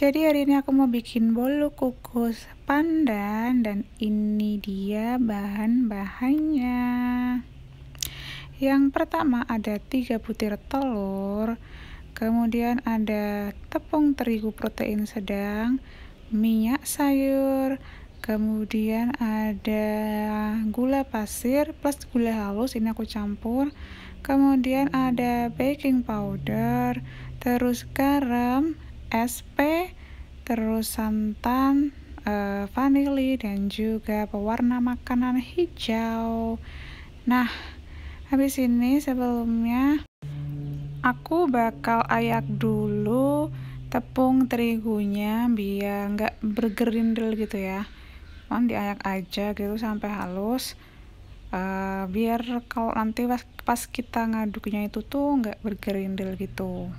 Jadi hari ini aku mau bikin bolu kukus pandan dan ini dia bahan-bahannya. Yang pertama ada 3 butir telur, kemudian ada tepung terigu protein sedang, minyak sayur, kemudian ada gula pasir plus gula halus ini aku campur. Kemudian ada baking powder, terus garam, SP, terus santan, e, vanili, dan juga pewarna makanan hijau. Nah, habis ini sebelumnya aku bakal ayak dulu tepung terigunya biar nggak bergerindel gitu ya Mohon diayak aja gitu sampai halus uh, biar kalau nanti pas, pas kita ngaduknya itu tuh nggak bergerindel gitu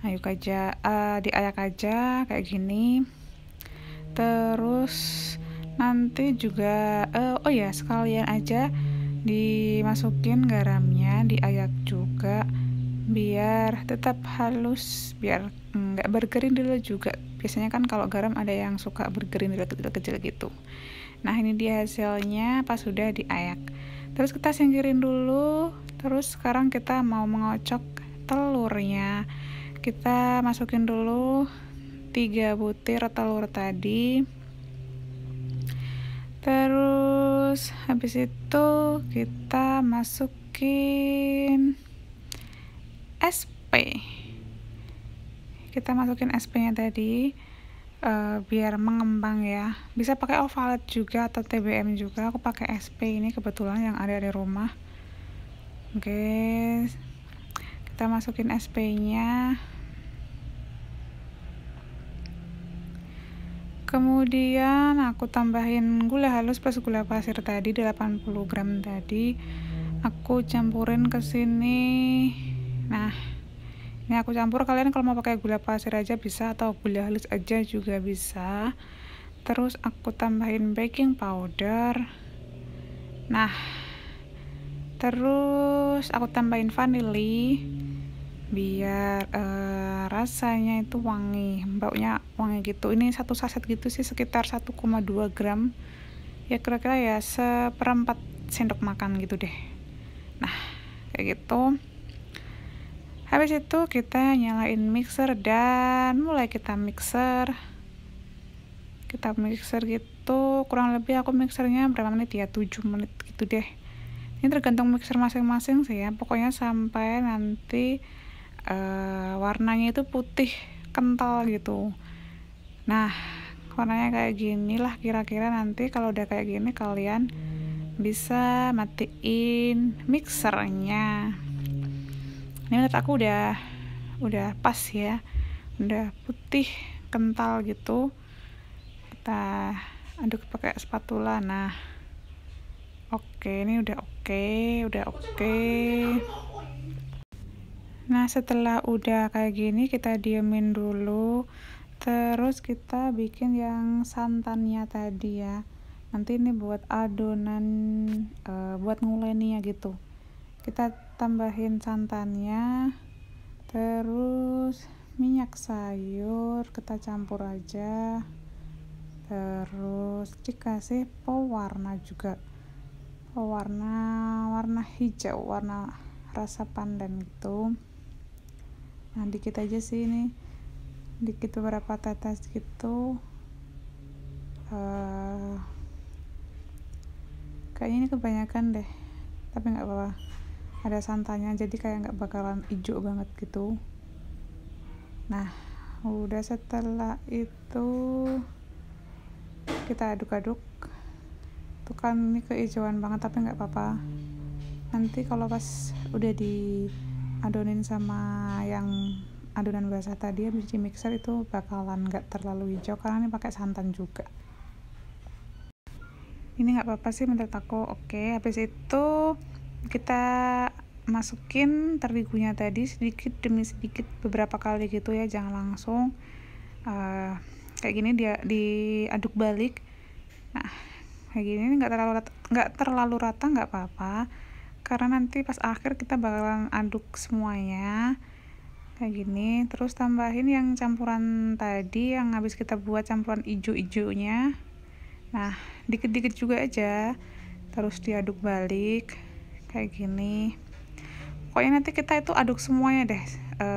ayo aja uh, eh, diayak aja kayak gini terus nanti juga uh, oh ya sekalian aja dimasukin garamnya diayak juga biar tetap halus biar nggak mm, bergerindil juga biasanya kan kalau garam ada yang suka bergerindil kecil-kecil gitu nah ini dia hasilnya pas sudah diayak terus kita singkirin dulu terus sekarang kita mau mengocok telurnya kita masukin dulu 3 butir telur tadi terus habis itu kita masukin SP kita masukin SP nya tadi uh, biar mengembang ya bisa pakai ovalet juga atau TBM juga aku pakai SP ini kebetulan yang ada di rumah oke okay kita masukin SP-nya kemudian aku tambahin gula halus plus gula pasir tadi 80 gram tadi aku campurin ke sini nah ini aku campur kalian kalau mau pakai gula pasir aja bisa atau gula halus aja juga bisa terus aku tambahin baking powder nah terus aku tambahin vanili biar uh, rasanya itu wangi baunya wangi gitu ini satu saset gitu sih sekitar 1,2 gram ya kira-kira ya seperempat sendok makan gitu deh nah kayak gitu habis itu kita nyalain mixer dan mulai kita mixer kita mixer gitu kurang lebih aku mixernya berapa menit ya 7 menit gitu deh ini tergantung mixer masing-masing sih ya pokoknya sampai nanti uh, warnanya itu putih kental gitu nah warnanya kayak gini lah kira-kira nanti kalau udah kayak gini kalian bisa matiin mixernya ini menurut aku udah udah pas ya udah putih kental gitu kita aduk pakai spatula nah oke ini udah oke udah oke nah setelah udah kayak gini kita diamin dulu terus kita bikin yang santannya tadi ya nanti ini buat adonan e, buat ya gitu kita tambahin santannya terus minyak sayur kita campur aja terus dikasih pewarna juga pewarna warna hijau warna rasa pandan gitu nah dikit aja sih ini dikit beberapa tetes gitu uh, kayaknya ini kebanyakan deh tapi nggak apa-apa ada santannya jadi kayak nggak bakalan hijau banget gitu nah udah setelah itu kita aduk-aduk tuh kan ini kehijauan banget tapi nggak apa-apa nanti kalau pas udah di adonin sama yang adonan basah tadi habis di mixer itu bakalan nggak terlalu hijau karena ini pakai santan juga ini nggak apa-apa sih menurut aku oke habis itu kita masukin terigunya tadi sedikit demi sedikit beberapa kali gitu ya jangan langsung uh, kayak gini dia diaduk balik nah kayak gini nggak terlalu nggak terlalu rata nggak apa-apa karena nanti pas akhir kita bakalan aduk semuanya kayak gini terus tambahin yang campuran tadi yang habis kita buat campuran ijo-ijonya nah dikit-dikit juga aja terus diaduk balik kayak gini pokoknya nanti kita itu aduk semuanya deh e,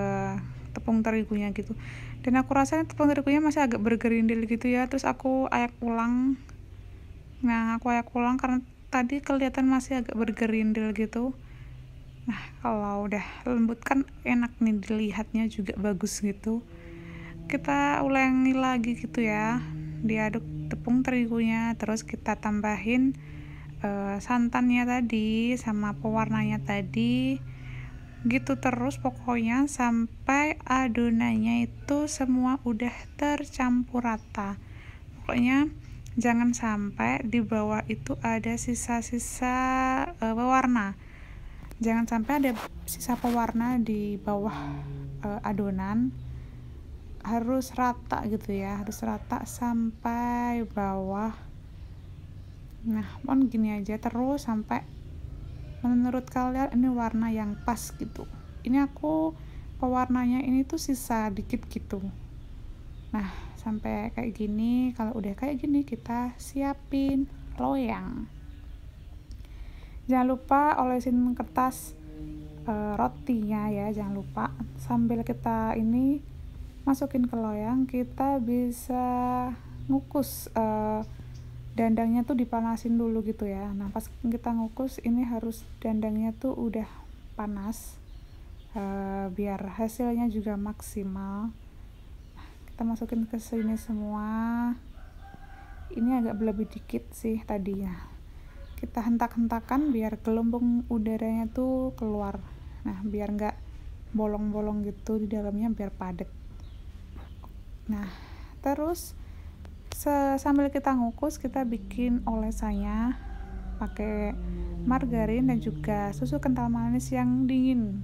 tepung terigunya gitu dan aku rasanya tepung terigunya masih agak bergerindil gitu ya terus aku ayak ulang nah aku ayak ulang karena tadi kelihatan masih agak bergerindil gitu nah kalau udah lembut kan enak nih dilihatnya juga bagus gitu kita ulangi lagi gitu ya diaduk tepung terigunya terus kita tambahin uh, santannya tadi sama pewarnanya tadi gitu terus pokoknya sampai adonannya itu semua udah tercampur rata pokoknya jangan sampai di bawah itu ada sisa-sisa uh, pewarna jangan sampai ada sisa pewarna di bawah uh, adonan harus rata gitu ya harus rata sampai bawah nah mohon gini aja terus sampai menurut kalian ini warna yang pas gitu ini aku pewarnanya ini tuh sisa dikit gitu nah sampai kayak gini kalau udah kayak gini kita siapin loyang jangan lupa olesin kertas e, rotinya ya jangan lupa sambil kita ini masukin ke loyang kita bisa ngukus e, dandangnya tuh dipanasin dulu gitu ya nah pas kita ngukus ini harus dandangnya tuh udah panas e, biar hasilnya juga maksimal kita masukin ke sini semua ini agak lebih dikit sih tadi ya kita hentak-hentakan biar gelembung udaranya tuh keluar nah biar nggak bolong-bolong gitu di dalamnya biar padat nah terus sambil kita ngukus kita bikin olesannya pakai margarin dan juga susu kental manis yang dingin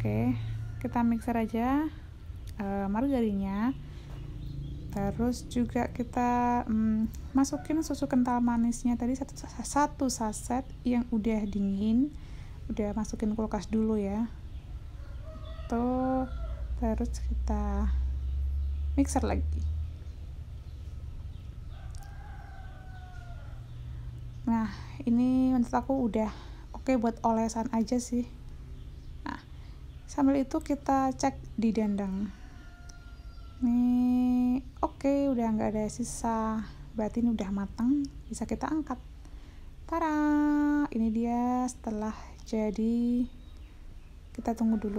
oke kita mixer aja uh, eh, margarinnya terus juga kita um, masukin susu kental manisnya tadi satu, satu saset yang udah dingin udah masukin kulkas dulu ya tuh terus kita mixer lagi nah ini menurut aku udah oke okay buat olesan aja sih nah sambil itu kita cek di dendang ini oke okay, udah nggak ada sisa berarti ini udah matang bisa kita angkat Tara, ini dia setelah jadi kita tunggu dulu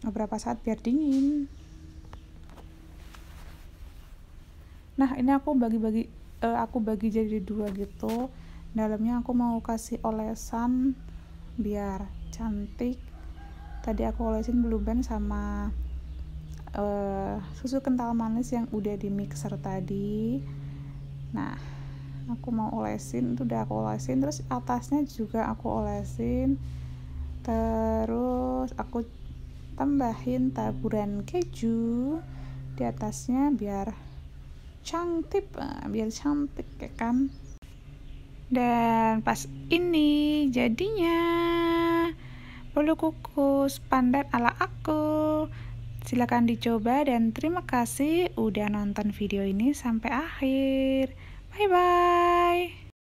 beberapa saat biar dingin. Nah, ini aku bagi-bagi uh, aku bagi jadi dua gitu. Dalamnya aku mau kasih olesan biar cantik. Tadi aku olesin blue band sama uh, susu kental manis yang udah di mixer tadi nah aku mau olesin itu udah aku olesin terus atasnya juga aku olesin terus aku tambahin taburan keju di atasnya biar cantik eh, biar cantik ya kan dan pas ini jadinya bolu kukus pandan ala aku Silahkan dicoba dan terima kasih udah nonton video ini sampai akhir. Bye-bye.